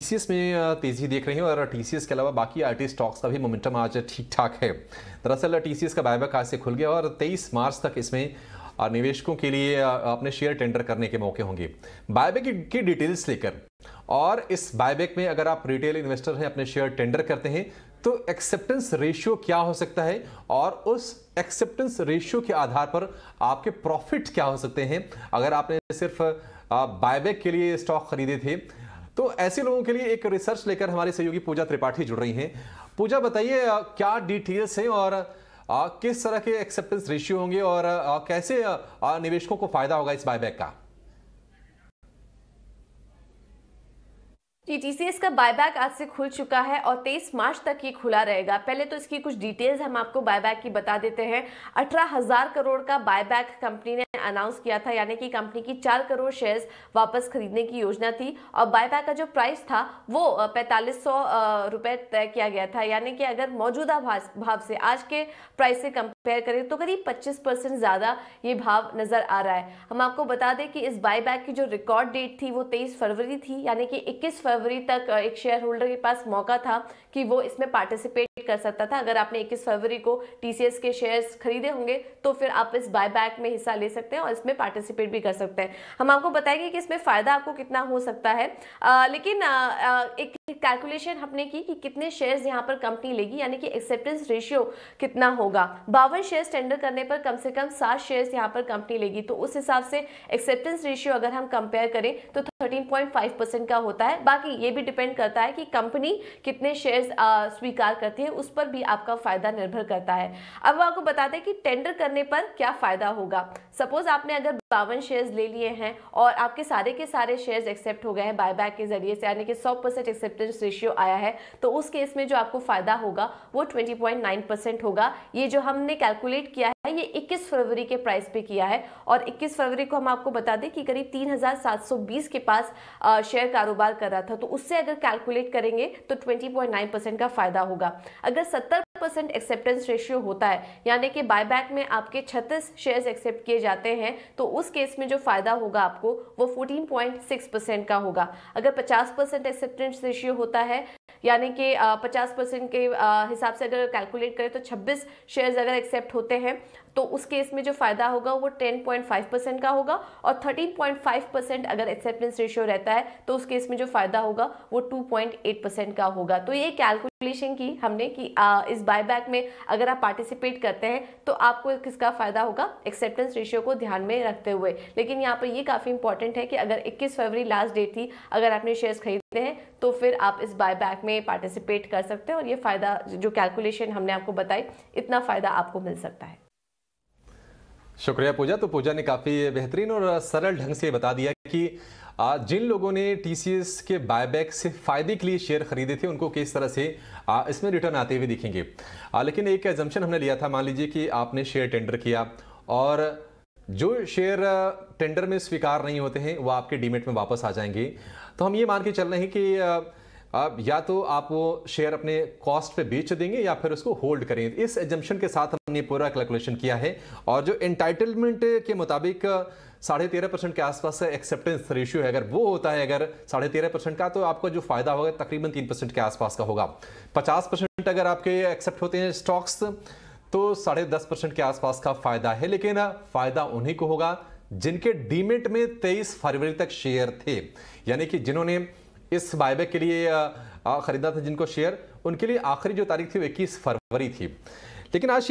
TCS में तेजी देख रही है और टीसीएस के अलावा बाकी आर टी स्टॉक्स का भी मोमेंटम आज ठीक ठाक है दरअसल टीसीएस का बायबैक आज से खुल गया और 23 मार्च तक इसमें निवेशकों के लिए अपने शेयर टेंडर करने के मौके होंगे बायबैक की डिटेल्स लेकर और इस बायबैक में अगर आप रिटेल इन्वेस्टर हैं अपने शेयर टेंडर करते हैं तो एक्सेप्टेंस रेशियो क्या हो सकता है और उस एक्सेप्टेंस रेशियो के आधार पर आपके प्रॉफिट क्या हो सकते हैं अगर आपने सिर्फ बायबैक के लिए स्टॉक खरीदे थे तो ऐसे लोगों के लिए एक रिसर्च लेकर हमारे सहयोगी पूजा त्रिपाठी जुड़ रही हैं पूजा बताइए क्या डिटेल्स हैं और किस तरह के एक्सेप्टेंस रेशियो होंगे और कैसे निवेशकों को फायदा होगा इस बायबैक का जी टीसीएस का बायबैक आज से खुल चुका है और 23 मार्च तक ये खुला रहेगा पहले तो इसकी कुछ डिटेल्स हम आपको बायबैक की बता देते हैं अठारह हजार करोड़ का बायबैक कंपनी ने अनाउंस किया था यानी कि कंपनी की चार करोड़ शेयर्स वापस खरीदने की योजना थी और बायबैक का जो प्राइस था वो पैंतालीस सौ रुपये तय किया गया था यानी कि अगर मौजूदा भाव से आज के प्राइस से कंपेयर करें तो करीब पच्चीस परसेंट ज़्यादा ये भाव नज़र आ रहा है हम आपको बता दें कि इस बाय की जो रिकॉर्ड डेट थी वो तेईस फरवरी थी यानी कि इक्कीस फरवरी फरवरी तक एक शेयर होल्डर के पास मौका था कि वो इसमें पार्टिसिपेट कर सकता था अगर आपने 21 फरवरी को टीसीएस के शेयर्स खरीदे होंगे तो फिर आप इस बायबैक में हिस्सा ले सकते हैं और इसमें पार्टिसिपेट भी कर सकते हैं हम आपको बताएंगे कि इसमें फ़ायदा आपको कितना हो सकता है आ, लेकिन आ, आ, एक कैलकुलेशन हमने की कि कितने शेयर्स यहां पर कंपनी लेगी यानी कि एक्सेप्टेंस रेशियो कितना होगा बावन शेयर टेंडर करने पर कम से कम सात शेयर यहां पर कंपनी लेगी तो उस हिसाब से एक्सेप्टेंस रेशियो अगर हम कंपेयर करें तो 13.5 परसेंट का होता है बाकी ये भी डिपेंड करता है कि कंपनी कितने शेयर्स स्वीकार करती है उस पर भी आपका फ़ायदा निर्भर करता है अब वो आपको बताते हैं कि टेंडर करने पर क्या फ़ायदा होगा सपोज आपने अगर बावन शेयर्स ले लिए हैं और आपके सारे के सारे शेयर्स एक्सेप्ट हो गए हैं बाय के जरिए से यानी कि सौ एक्सेप्टेंस रेशियो आया है तो उस केस में जो आपको फ़ायदा होगा वो ट्वेंटी होगा ये जो हमने कैलकुलेट किया है ये 21 फरवरी के प्राइस पे किया है और 21 फरवरी को हम आपको बता दें कि करीब 3720 के पास शेयर कारोबार कर रहा था तो उससे अगर कैलकुलेट करेंगे तो 20.9 परसेंट का फायदा होगा अगर 70 परसेंट एक्सेप्टेंस रेशियो होता है यानी कि बायबैक में आपके 36 शेयर्स एक्सेप्ट किए जाते हैं तो उस केस में जो फायदा होगा आपको वो 14.6 परसेंट का होगा अगर 50 परसेंट एक्सेप्टेंस रेशियो होता है यानी कि पचास परसेंट के हिसाब से अगर कैलकुलेट करें तो छब्बीस शेयर्स अगर एक्सेप्ट होते हैं तो उस केस में जो फ़ायदा होगा वो 10.5 परसेंट का होगा और 13.5 परसेंट अगर एक्सेप्टेंस रेशियो रहता है तो उस केस में जो फ़ायदा होगा वो 2.8 परसेंट का होगा तो ये कैलकुलेशन की हमने कि आ, इस बायबैक में अगर आप पार्टिसिपेट करते हैं तो आपको किसका फ़ायदा होगा एक्सेप्टेंस रेशियो को ध्यान में रखते हुए लेकिन यहाँ पर ये काफ़ी इंपॉर्टेंट है कि अगर 21 फरवरी लास्ट डेट थी अगर आपने शेयर्स खरीदते हैं तो फिर आप इस बायबैक में पार्टिसिपेट कर सकते हैं और ये फ़ायदा जो कैलकुलेशन हमने आपको बताई इतना फ़ायदा आपको मिल सकता है शुक्रिया पूजा तो पूजा ने काफ़ी बेहतरीन और सरल ढंग से बता दिया कि जिन लोगों ने टीसीएस के बायबैक से फ़ायदे के लिए शेयर खरीदे थे उनको किस तरह से इसमें रिटर्न आते हुए दिखेंगे लेकिन एक एजम्पन हमने लिया था मान लीजिए कि आपने शेयर टेंडर किया और जो शेयर टेंडर में स्वीकार नहीं होते हैं वो आपके डीमेट में वापस आ जाएंगे तो हम ये मान के चल रहे हैं कि अब या तो आप वो शेयर अपने कॉस्ट पे बेच देंगे या फिर उसको होल्ड करेंगे इस एजम्पन के साथ हमने पूरा कैलकुलेशन किया है और जो इंटाइटलमेंट के मुताबिक साढ़े तेरह परसेंट के आसपास एक्सेप्टेंस रेशियो है अगर वो होता है अगर साढ़े तेरह परसेंट का तो आपका जो फायदा होगा तकरीबन तीन परसेंट के आसपास का होगा पचास परसेंट अगर आपके एक्सेप्ट होते हैं स्टॉक्स तो साढ़े दस परसेंट के आसपास का फायदा है लेकिन फायदा उन्हीं को होगा जिनके डीमेट में तेईस फरवरी तक शेयर थे यानी कि जिन्होंने इस बायबैक के लिए ख़रीदा था जिनको शेयर उनके लिए आखिरी जो तारीख थी वो इक्कीस फरवरी थी लेकिन आज